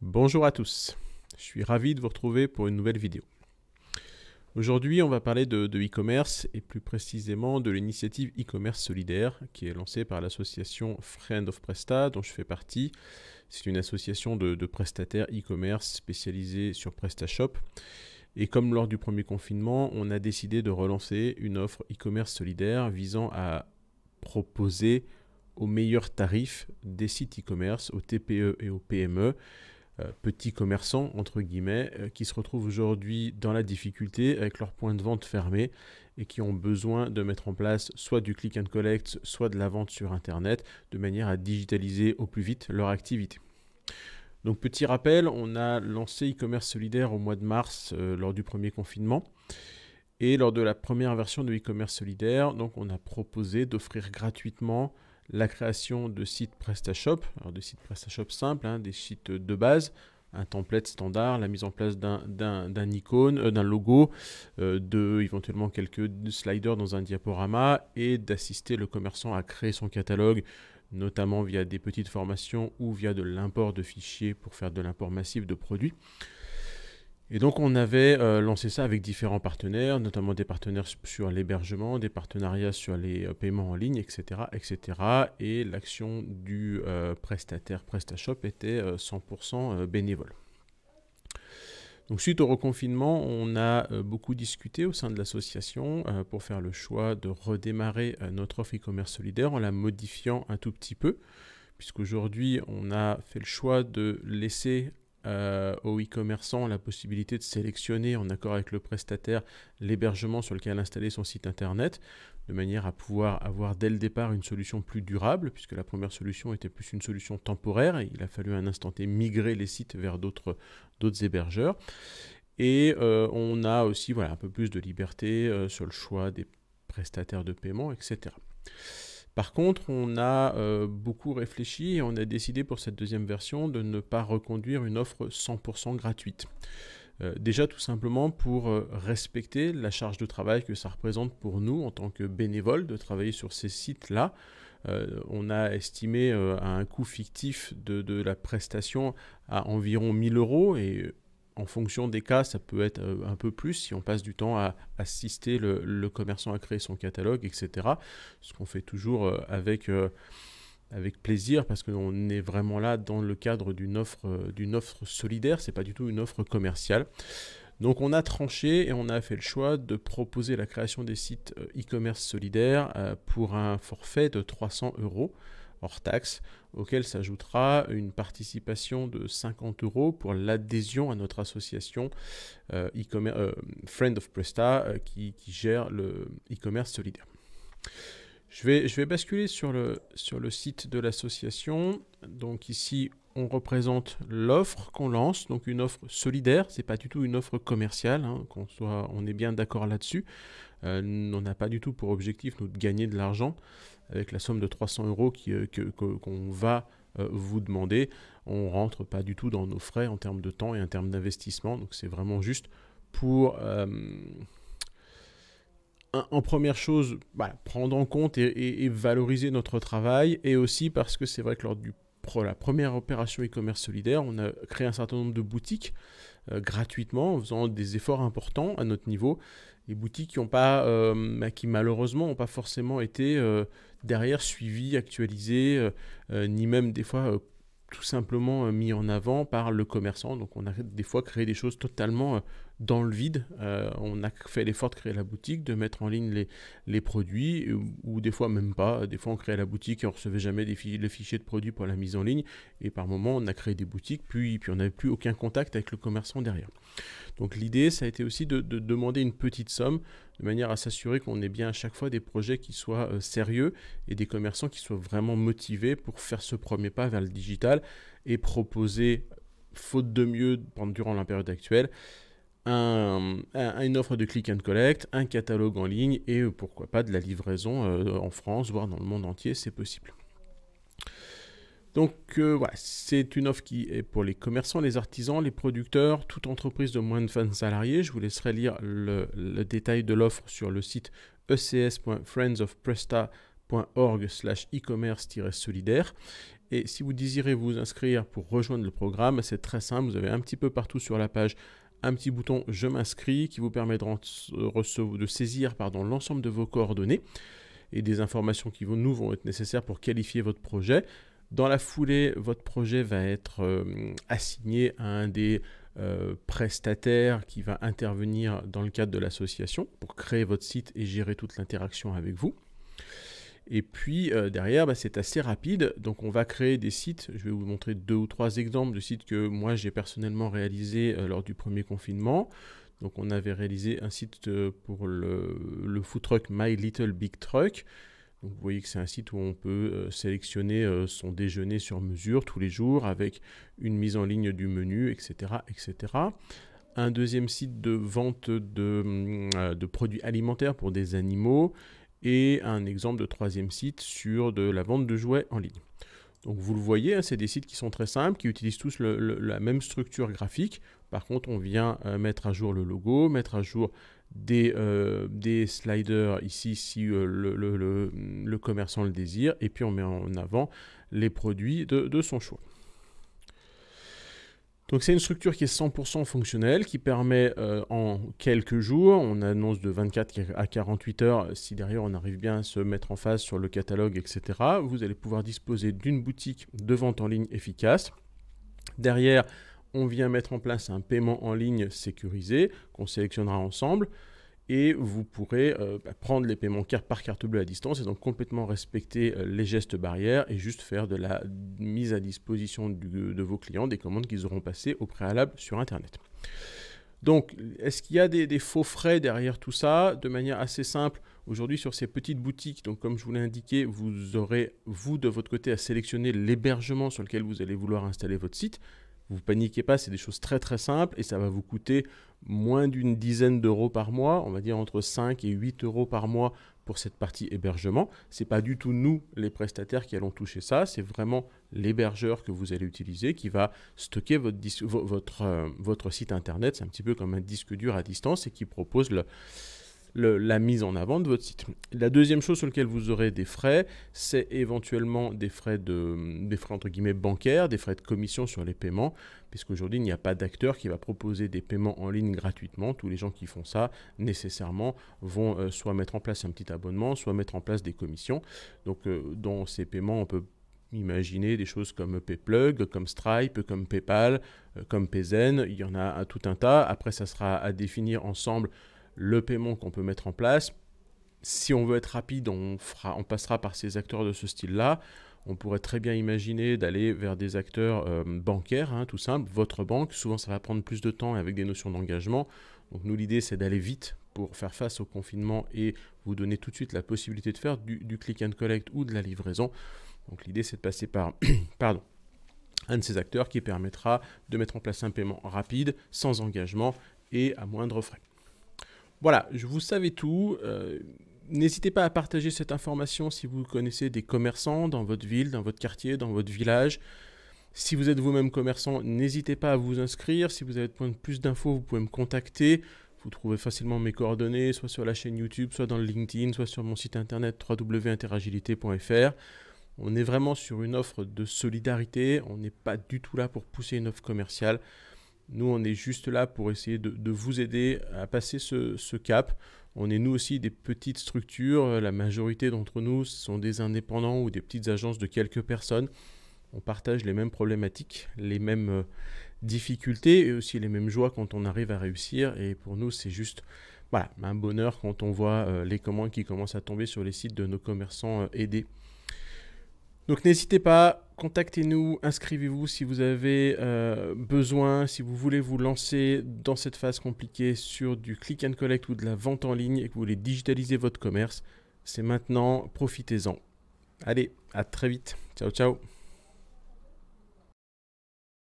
Bonjour à tous, je suis ravi de vous retrouver pour une nouvelle vidéo. Aujourd'hui, on va parler de e-commerce et plus précisément de l'initiative e-commerce solidaire qui est lancée par l'association Friend of Presta dont je fais partie. C'est une association de, prestataires e-commerce spécialisée sur PrestaShop. Et comme lors du premier confinement, on a décidé de relancer une offre e-commerce solidaire visant à proposer aux meilleurs tarifs des sites e-commerce, aux TPE et aux PME, euh, petits commerçants, entre guillemets, euh, qui se retrouvent aujourd'hui dans la difficulté avec leurs points de vente fermés et qui ont besoin de mettre en place soit du click and collect, soit de la vente sur Internet, de manière à digitaliser au plus vite leur activité. Donc petit rappel, on a lancé e-commerce solidaire au mois de mars euh, lors du premier confinement. Et lors de la première version de e-commerce solidaire, donc on a proposé d'offrir gratuitement la création de sites PrestaShop, alors de sites PrestaShop simples, hein, des sites de base, un template standard, la mise en place d'un icône, euh, d'un logo, euh, de éventuellement quelques sliders dans un diaporama et d'assister le commerçant à créer son catalogue, notamment via des petites formations ou via de l'import de fichiers pour faire de l'import massif de produits. Et donc on avait euh, lancé ça avec différents partenaires, notamment des partenaires sur l'hébergement, des partenariats sur les euh, paiements en ligne, etc. etc. Et l'action du euh, prestataire PrestaShop était 100% bénévole. Donc suite au reconfinement, on a beaucoup discuté au sein de l'association pour faire le choix de redémarrer notre offre e-commerce solidaire en la modifiant un tout petit peu puisqu'aujourd'hui on a fait le choix de laisser euh, aux e-commerçants la possibilité de sélectionner en accord avec le prestataire l'hébergement sur lequel installer son site internet, de manière à pouvoir avoir dès le départ une solution plus durable, puisque la première solution était plus une solution temporaire, et il a fallu à un instant T migrer les sites vers d'autres hébergeurs. Et euh, on a aussi voilà, un peu plus de liberté euh, sur le choix des prestataires de paiement, etc. Par contre, on a euh, beaucoup réfléchi et on a décidé pour cette deuxième version de ne pas reconduire une offre 100% gratuite. Euh, déjà tout simplement pour euh, respecter la charge de travail que ça représente pour nous en tant que bénévoles de travailler sur ces sites-là. on a estimé à un coût fictif de, de la prestation à environ 1000 euros et en fonction des cas, ça peut être euh, un peu plus si on passe du temps à assister le, commerçant à créer son catalogue, etc. Ce qu'on fait toujours euh, avec, euh, avec plaisir parce qu'on est vraiment là dans le cadre d'une offre, d'une offre solidaire, c'est pas du tout une offre commerciale. Donc on a tranché et on a fait le choix de proposer la création des sites e-commerce solidaires pour un forfait de 300 euros hors taxe, auquel s'ajoutera une participation de 50 euros pour l'adhésion à notre association e euh, commerce euh, Friend of Presta euh, qui, gère le e-commerce solidaire. Je vais, je vais basculer sur le, sur le site de l'association. Donc ici, on représente l'offre qu'on lance, donc une offre solidaire, c'est pas du tout une offre commerciale, hein, qu'on soit, on est bien d'accord là-dessus. Euh, on n'a pas du tout pour objectif nous, de gagner de l'argent avec la somme de 300 euros euh, qu'on va euh, vous demander. On rentre pas du tout dans nos frais en termes de temps et en termes d'investissement, donc c'est vraiment juste pour en première chose, bah, prendre en compte et, valoriser notre travail, et aussi parce que c'est vrai que lors du la première opération e-commerce solidaire, on a créé un certain nombre de boutiques euh, gratuitement en faisant des efforts importants à notre niveau. Des boutiques qui, ont pas, euh, bah, qui malheureusement n'ont pas forcément été euh, derrière suivies, actualisées, ni même des fois tout simplement mis en avant par le commerçant. Donc on a des fois créé des choses totalement dans le vide. Euh, on a fait l'effort de créer la boutique, de mettre en ligne les, produits, ou, des fois même pas. Des fois on créait la boutique et on recevait jamais les fichiers de produits pour la mise en ligne. Et par moments on a créé des boutiques, puis, puis on n'avait plus aucun contact avec le commerçant derrière. Donc l'idée, ça a été aussi de, demander une petite somme de manière à s'assurer qu'on ait bien à chaque fois des projets qui soient euh, sérieux et des commerçants qui soient vraiment motivés pour faire ce premier pas vers le digital et proposer, faute de mieux durant la période actuelle, une offre de click and collect, un catalogue en ligne et euh, pourquoi pas de la livraison euh, en France, voire dans le monde entier, c'est possible. Donc euh, voilà, c'est une offre qui est pour les commerçants, les artisans, les producteurs, toute entreprise de moins de 20 salariés. Je vous laisserai lire le, le détail de l'offre sur le site ecs.friendsofpresta.org slash e-commerce-solidaire. Et si vous désirez vous inscrire pour rejoindre le programme, c'est très simple, vous avez un petit peu partout sur la page un petit bouton Je m'inscris qui vous permet euh, de, saisir l'ensemble de vos coordonnées et des informations qui vont, nous vont être nécessaires pour qualifier votre projet. Dans la foulée, votre projet va être euh, assigné à un des euh, prestataires qui va intervenir dans le cadre de l'association pour créer votre site et gérer toute l'interaction avec vous. Et puis euh, derrière, bah, c'est assez rapide. Donc on va créer des sites. Je vais vous montrer deux ou trois exemples de sites que moi j'ai personnellement réalisé euh, lors du premier confinement. Donc on avait réalisé un site euh, pour le, food truck My Little Big Truck. vous voyez que c'est un site où on peut sélectionner son déjeuner sur mesure tous les jours avec une mise en ligne du menu, etc. etc. Un deuxième site de vente de hum, produits alimentaires pour des animaux et un exemple de troisième site sur de la vente de jouets en ligne. Donc vous le voyez, hein, c'est des sites qui sont très simples, qui utilisent tous la même structure graphique. Par contre, on vient euh, mettre à jour le logo, mettre à jour des, euh, des sliders ici si euh, le, commerçant le désire, et puis on met en avant les produits de, de son choix. Donc c'est une structure qui est 100% fonctionnelle, qui permet euh, en quelques jours, on annonce de 24 à 48 heures, si derrière on arrive bien à se mettre en phase sur le catalogue, etc., vous allez pouvoir disposer d'une boutique de vente en ligne efficace. Derrière, on vient mettre en place un paiement en ligne sécurisé qu'on sélectionnera ensemble et vous pourrez euh, bah, prendre les paiements carte par carte bleue à distance et donc complètement respecter euh, les gestes barrières et juste faire de la mise à disposition de vos clients des commandes qu'ils auront passées au préalable sur Internet. Donc, est-ce qu'il y a des, des, faux frais derrière tout ça De manière assez simple, aujourd'hui sur ces petites boutiques, donc comme je vous l'ai indiqué, vous aurez, vous, de votre côté, à sélectionner l'hébergement sur lequel vous allez vouloir installer votre site. Vous paniquez pas, c'est des choses très très simples et ça va vous coûter moins d'une dizaine d'euros par mois, on va dire entre 5 et 8 euros par mois pour cette partie hébergement. C'est pas du tout nous, les prestataires, qui allons toucher ça, c'est vraiment l'hébergeur que vous allez utiliser qui va stocker votre, votre, euh, votre site internet. C'est un petit peu comme un disque dur à distance et qui propose le, la mise en avant de votre site. La deuxième chose sur laquelle vous aurez des frais, c'est éventuellement des frais, de, des frais entre guillemets bancaires, des frais de commission sur les paiements, puisqu'aujourd'hui il n'y a pas d'acteur qui va proposer des paiements en ligne gratuitement. Tous les gens qui font ça, nécessairement, vont euh, soit mettre en place un petit abonnement, soit mettre en place des commissions. Donc euh, dans ces paiements, on peut imaginer des choses comme Payplug, comme Stripe, comme PayPal, euh, comme Payzen. Il y en a tout un tas. Après, ça sera à définir ensemble le paiement qu'on peut mettre en place. Si on veut être rapide, on, fera, on passera par ces acteurs de ce style-là. On pourrait très bien imaginer d'aller vers des acteurs euh, bancaires, hein, tout simple. Votre banque, souvent ça va prendre plus de temps avec des notions d'engagement. Donc nous, l'idée, c'est d'aller vite pour faire face au confinement et vous donner tout de suite la possibilité de faire du, click and collect ou de la livraison. Donc l'idée, c'est de passer par... pardon un de ces acteurs qui permettra de mettre en place un paiement rapide, sans engagement et à moindre frais. Voilà, je vous savais tout. Euh, n'hésitez pas à partager cette information si vous connaissez des commerçants dans votre ville, dans votre quartier, dans votre village. Si vous êtes vous-même commerçant, n'hésitez pas à vous inscrire. Si vous avez de plus d'infos, vous pouvez me contacter. Vous trouvez facilement mes coordonnées, soit sur la chaîne YouTube, soit dans le LinkedIn, soit sur mon site internet www.interagilité.fr. On est vraiment sur une offre de solidarité. On n'est pas du tout là pour pousser une offre commerciale. Nous, on est juste là pour essayer de, vous aider à passer ce, cap. On est nous aussi des petites structures. La majorité d'entre nous sont des indépendants ou des petites agences de quelques personnes. On partage les mêmes problématiques, les mêmes euh, difficultés et aussi les mêmes joies quand on arrive à réussir. Et pour nous, c'est juste un bonheur quand on voit euh, les commandes qui commencent à tomber sur les sites de nos commerçants euh, aidés. Donc n'hésitez pas, contactez-nous, inscrivez-vous si vous avez euh, besoin, si vous voulez vous lancer dans cette phase compliquée sur du click and collect ou de la vente en ligne et que vous voulez digitaliser votre commerce. C'est maintenant, profitez-en. Allez, à très vite. Ciao, ciao.